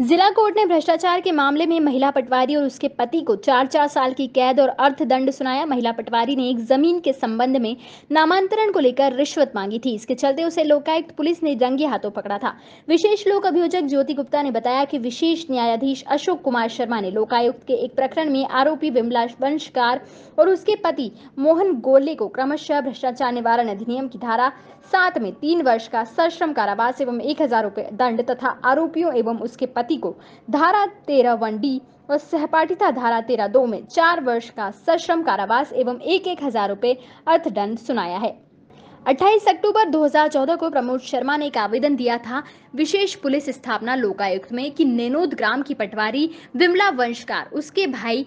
जिला कोर्ट ने भ्रष्टाचार के मामले में महिला पटवारी और उसके पति को चार चार साल की कैद और अर्थदंड सुनाया महिला पटवारी ने एक जमीन के संबंध में नामांतरण को लेकर रिश्वत मांगी थी इसके चलते उसे लोकायुक्त पुलिस ने रंगे हाथों पकड़ा था विशेष लोक अभियोजक ज्योति गुप्ता ने बताया कि विशेष न्यायाधीश अशोक कुमार शर्मा ने लोकायुक्त के एक प्रकरण में आरोपी विमला वंशकार और उसके पति मोहन गोले को क्रमशः भ्रष्टाचार निवारण अधिनियम की धारा सात में तीन वर्ष का सश्रम कारावास एवं एक हजार दंड तथा आरोपियों एवं उसके पति प्रजाति को धारा तेरह वन डी और सहपाठिता धारा तेरह दो में चार वर्ष का सश्रम कारावास एवं एक एक हजार रुपये अर्थदंड सुनाया है 28 अक्टूबर 2014 को प्रमोद शर्मा ने एक आवेदन दिया था विशेष पुलिस स्थापना लोकायुक्त में कि नेनोद ग्राम की पटवारी विमला वंशकार उसके भाई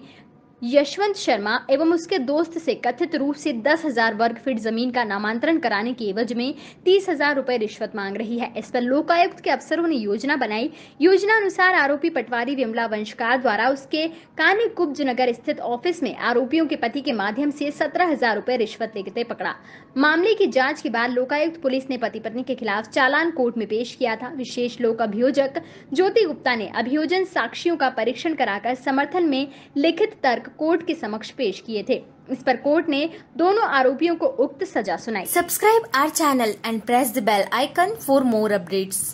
यशवंत शर्मा एवं उसके दोस्त से कथित रूप से दस हजार वर्ग फीट जमीन का नामांतरण कराने की एवज में तीस हजार रुपए रिश्वत मांग रही है इस पर लोकायुक्त के अफसरों ने योजना बनाई योजना अनुसार आरोपी पटवारी विमला वंशकार द्वारा उसके कानी कुब्ज नगर स्थित ऑफिस में आरोपियों के पति के माध्यम से सत्रह हजार रुपए रिश्वत लेते पकड़ा मामले की जाँच के बाद लोकायुक्त पुलिस ने पति पत्नी के खिलाफ चालान कोर्ट में पेश किया था विशेष लोक अभियोजक ज्योति गुप्ता ने अभियोजन साक्षियों का परीक्षण कराकर समर्थन में लिखित तर्क कोर्ट के समक्ष पेश किए थे इस पर कोर्ट ने दोनों आरोपियों को उक्त सजा सुनाई subscribe our channel and press the bell icon for more updates